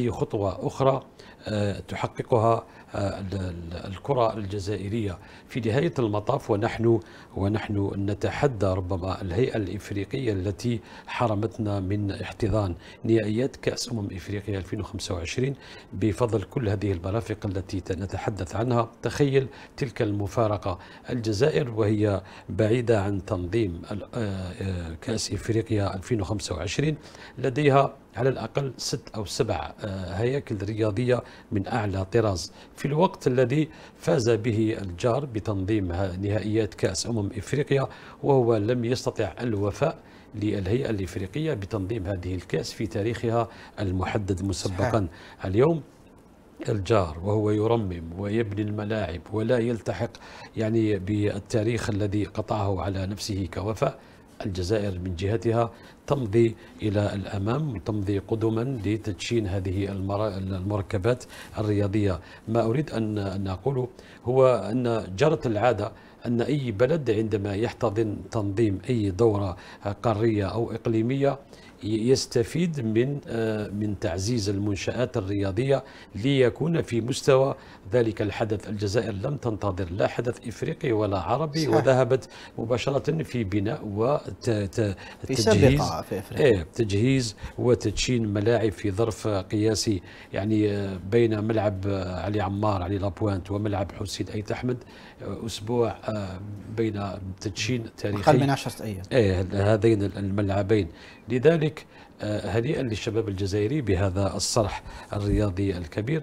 أي خطوة أخرى آه، تحققها آه، الكرة الجزائرية في نهاية المطاف ونحن ونحن نتحدى ربما الهيئة الإفريقية التي حرمتنا من احتضان نهائيات كأس أمم إفريقيا 2025 بفضل كل هذه المرافق التي نتحدث عنها تخيل تلك المفارقة الجزائر وهي بعيدة عن تنظيم آه، كأس إفريقيا 2025 لديها على الأقل ست أو سبع آه، هياكل رياضية من أعلى طراز في الوقت الذي فاز به الجار بتنظيم نهائيات كأس أمم إفريقيا وهو لم يستطع الوفاء للهيئة الإفريقية بتنظيم هذه الكأس في تاريخها المحدد مسبقا اليوم الجار وهو يرمم ويبني الملاعب ولا يلتحق يعني بالتاريخ الذي قطعه على نفسه كوفاء الجزائر من جهتها تمضي إلى الأمام وتمضي قدما لتدشين هذه المركبات الرياضية ما أريد أن أقوله هو أن جرت العادة أن أي بلد عندما يحتضن تنظيم أي دورة قارية أو إقليمية يستفيد من آه، من تعزيز المنشآت الرياضية ليكون في مستوى ذلك الحدث الجزائر لم تنتظر لا حدث إفريقي ولا عربي صحيح. وذهبت مباشرة في بناء وتجهيز في إيه تجهيز وتدشين ملاعب في ظرف قياسي يعني آه، بين ملعب آه، علي عمار علي لابوانت وملعب حسين أيت أحمد أسبوع بين تدشين تاريخي أقل من 10 أيام إيه هذين الملعبين لذلك لذلك آه، هنيئا للشباب الجزائري بهذا الصرح الرياضي الكبير